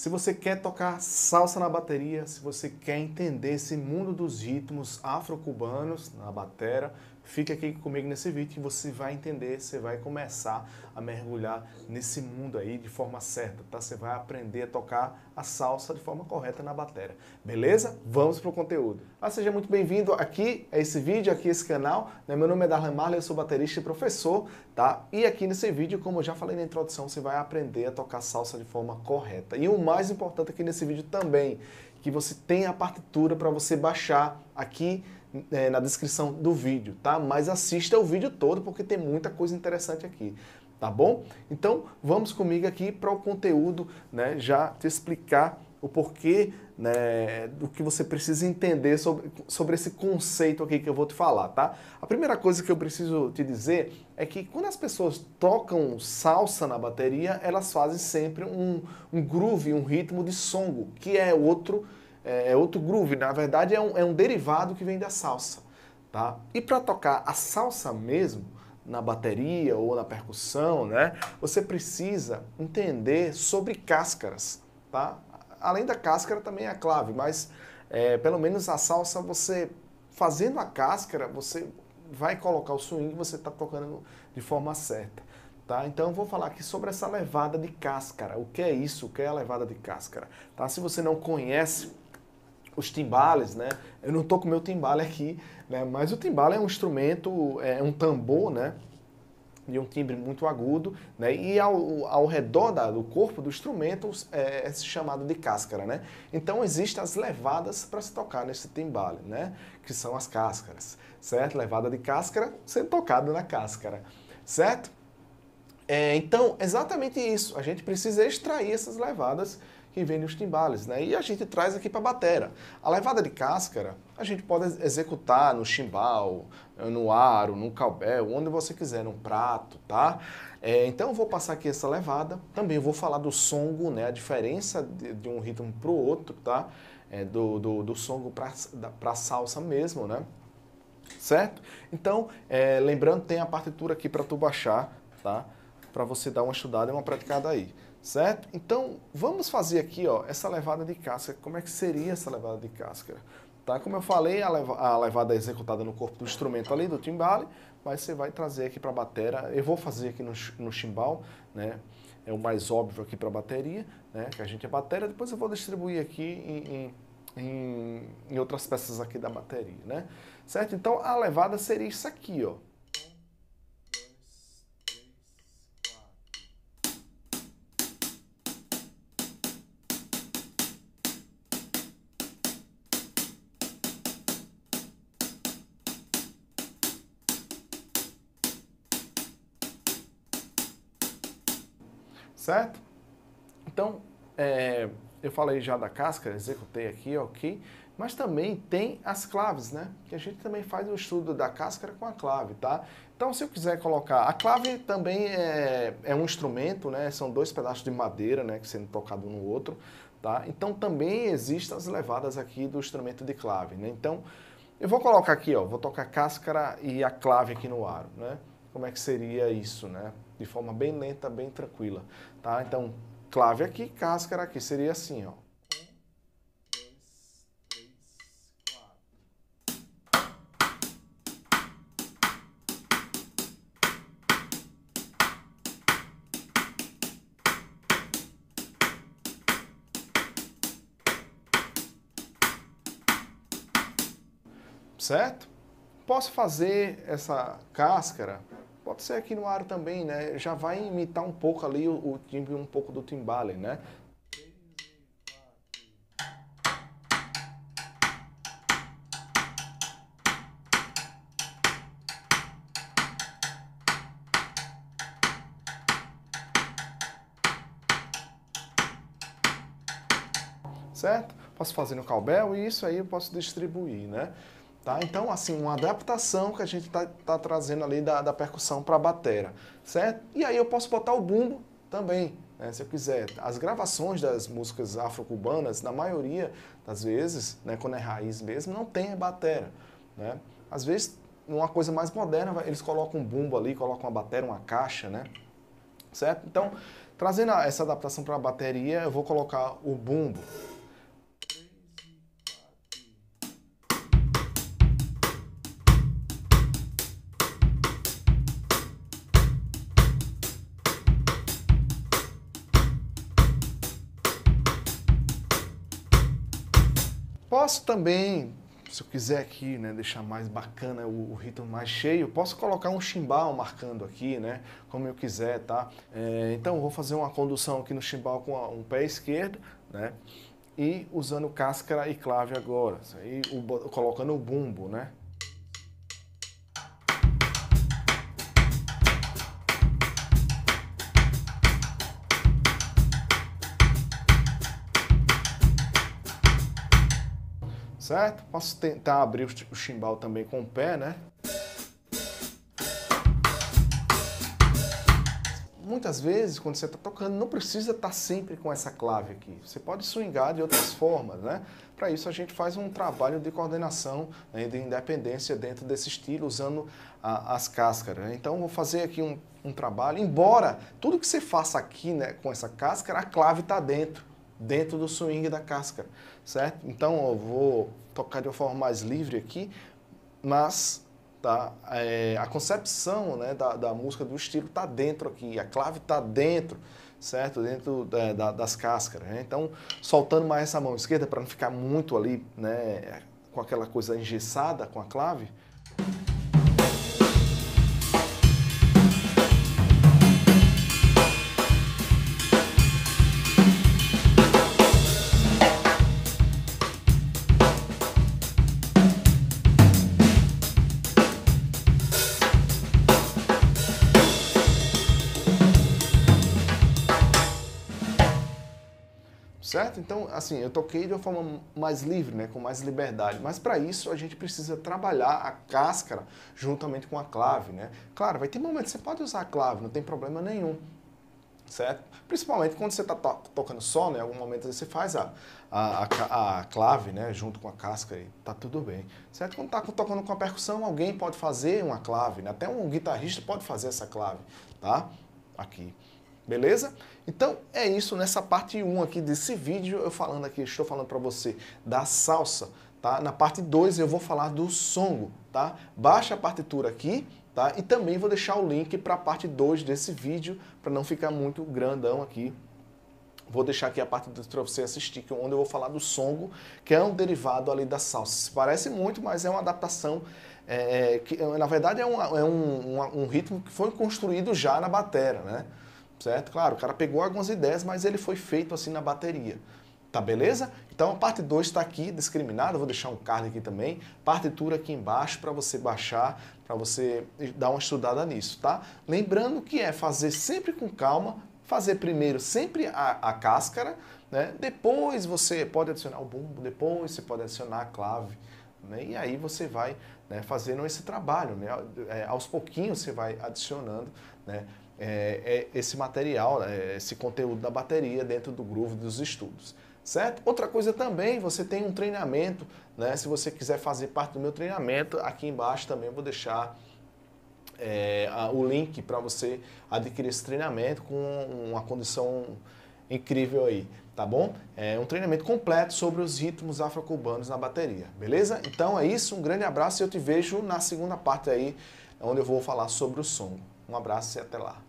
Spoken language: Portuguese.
Se você quer tocar salsa na bateria, se você quer entender esse mundo dos ritmos afro-cubanos na batera, Fique aqui comigo nesse vídeo que você vai entender, você vai começar a mergulhar nesse mundo aí de forma certa, tá? Você vai aprender a tocar a salsa de forma correta na bateria. Beleza? Vamos pro conteúdo. Ah, seja muito bem-vindo aqui a esse vídeo, aqui a esse canal. Né? Meu nome é Darlan Marley, eu sou baterista e professor, tá? E aqui nesse vídeo, como eu já falei na introdução, você vai aprender a tocar salsa de forma correta. E o mais importante aqui nesse vídeo também, que você tem a partitura para você baixar aqui é, na descrição do vídeo, tá? Mas assista o vídeo todo porque tem muita coisa interessante aqui, tá bom? Então vamos comigo aqui para o conteúdo, né? Já te explicar o porquê, né? Do que você precisa entender sobre, sobre esse conceito aqui que eu vou te falar, tá? A primeira coisa que eu preciso te dizer é que quando as pessoas tocam salsa na bateria, elas fazem sempre um, um groove, um ritmo de songo, que é outro é, é, outro groove, na verdade é um, é um derivado que vem da salsa. Tá? E para tocar a salsa mesmo, na bateria ou na percussão, né, você precisa entender sobre cáscaras. Tá? Além da cáscara também é a clave, mas é, pelo menos a salsa você fazendo a cáscara, você vai colocar o swing e você está tocando de forma certa. Tá? Então eu vou falar aqui sobre essa levada de cáscara. O que é isso? O que é a levada de cáscara? Tá? Se você não conhece, os timbales, né? Eu não tô com meu timbale aqui, né? Mas o timbale é um instrumento, é, é um tambor, né? de um timbre muito agudo, né? e ao, ao redor da, do corpo do instrumento é, é, chamado de cáscara. Né? Então existem as levadas para se tocar nesse timbale, né? que são as cáscaras, certo? Levada de cáscara sendo tocada na cáscara, certo? É, então, exatamente isso. A gente precisa extrair essas levadas que vêm nos timbales, né? E a gente traz aqui para a batera. A levada de cáscara a gente pode executar no chimbal, no aro, no calbel, onde você quiser, num prato, tá? É, então, eu vou passar aqui essa levada. Também vou falar do songo, né? A diferença de, de um ritmo para o outro, tá? É, do, do, do songo para salsa mesmo, né? Certo? Então, é, lembrando, tem a partitura aqui para tu baixar, tá? para você dar uma estudada e uma praticada aí, certo? Então, vamos fazer aqui ó, essa levada de casca. Como é que seria essa levada de casca? Tá? Como eu falei, a, leva, a levada é executada no corpo do instrumento ali, do timbale, mas você vai trazer aqui para a batera. Eu vou fazer aqui no, no chimbal, né? É o mais óbvio aqui para a bateria, né? Que a gente é bateria. Depois eu vou distribuir aqui em, em, em outras peças aqui da bateria, né? Certo? Então, a levada seria isso aqui, ó. certo? Então, é, eu falei já da casca, executei aqui, ok, mas também tem as claves, né? Que a gente também faz o estudo da cáscara com a clave, tá? Então, se eu quiser colocar... A clave também é, é um instrumento, né? São dois pedaços de madeira, né? Que sendo tocado um no outro, tá? Então, também existem as levadas aqui do instrumento de clave, né? Então, eu vou colocar aqui, ó. Vou tocar a cáscara e a clave aqui no aro, né? como é que seria isso, né? De forma bem lenta, bem tranquila, tá? Então, clave aqui, cáscara aqui, seria assim, ó. certo? Posso fazer essa cáscara pode ser aqui no ar também, né? Já vai imitar um pouco ali o, o timbre um pouco do timbale, né? Certo? Posso fazer no calbel e isso aí eu posso distribuir, né? Tá? Então, assim, uma adaptação que a gente está tá trazendo ali da, da percussão para a batera, certo? E aí eu posso botar o bumbo também, né, se eu quiser. As gravações das músicas afro-cubanas, na maioria das vezes, né, quando é raiz mesmo, não tem batera. Né? Às vezes, numa coisa mais moderna, eles colocam um bumbo ali, colocam uma batera, uma caixa, né? Certo? Então, trazendo essa adaptação para a bateria, eu vou colocar o bumbo. posso também, se eu quiser aqui, né, deixar mais bacana o, o ritmo mais cheio, posso colocar um chimbal marcando aqui, né, como eu quiser, tá? É, então vou fazer uma condução aqui no chimbal com a, um pé esquerdo, né? E usando cáscara e clave agora, aí o, colocando o bumbo, né? certo? Posso tentar abrir o chimbal também com o pé, né? Muitas vezes, quando você está tocando, não precisa estar tá sempre com essa clave aqui. Você pode swingar de outras formas, né? Para isso, a gente faz um trabalho de coordenação, né, de independência dentro desse estilo, usando a, as cáscaras. Né? Então, vou fazer aqui um, um, trabalho. Embora tudo que você faça aqui né, com essa cáscara, a clave está dentro dentro do swing da casca, certo? Então eu vou tocar de uma forma mais livre aqui, mas tá, é, a concepção né, da, da música, do estilo está dentro aqui, a clave está dentro, certo? Dentro é, da, das cascas, né? Então soltando mais essa mão esquerda para não ficar muito ali, né, com aquela coisa engessada com a clave. certo? Então, assim, eu toquei de uma forma mais livre, né, com mais liberdade. Mas para isso a gente precisa trabalhar a cáscara juntamente com a clave, né? Claro, vai ter momentos que você pode usar a clave, não tem problema nenhum. Certo? Principalmente quando você está to tocando só, né? Em algum momento você faz a, a, a, a, clave, né? Junto com a casca e tá tudo bem. Certo? Quando está tocando com a percussão, alguém pode fazer uma clave, né? Até um guitarrista pode fazer essa clave, tá? Aqui. Beleza? Então é isso nessa parte 1 aqui desse vídeo, eu falando aqui, estou falando para você da salsa, tá? Na parte 2 eu vou falar do songo, tá? Baixa a partitura aqui, tá? E também vou deixar o link para a parte 2 desse vídeo, para não ficar muito grandão aqui. Vou deixar aqui a parte para você assistir, é onde eu vou falar do songo, que é um derivado ali da salsa. Parece muito, mas é uma adaptação é, é que, na verdade, é, um, é um, um, um ritmo que foi construído já na batera, né? certo? Claro, o cara pegou algumas ideias, mas ele foi feito assim na bateria. Tá beleza? Então a parte 2 está aqui discriminada, vou deixar um card aqui também, partitura aqui embaixo para você baixar, para você dar uma estudada nisso, tá? Lembrando que é fazer sempre com calma, fazer primeiro sempre a, a cáscara, né? Depois você pode adicionar o bumbo, depois você pode adicionar a clave, né? E aí você vai né, fazendo esse trabalho, né? É, aos pouquinhos você vai adicionando, né? é, é esse material, é, esse conteúdo da bateria dentro do groove dos estudos. Certo? Outra coisa também, você tem um treinamento, né? Se você quiser fazer parte do meu treinamento, aqui embaixo também vou deixar é, a, o link para você adquirir esse treinamento com uma condição incrível aí, tá bom? É um treinamento completo sobre os ritmos afro cubanos na bateria, beleza? Então é isso, um grande abraço e eu te vejo na segunda parte aí, onde eu vou falar sobre o som. Um abraço e até lá.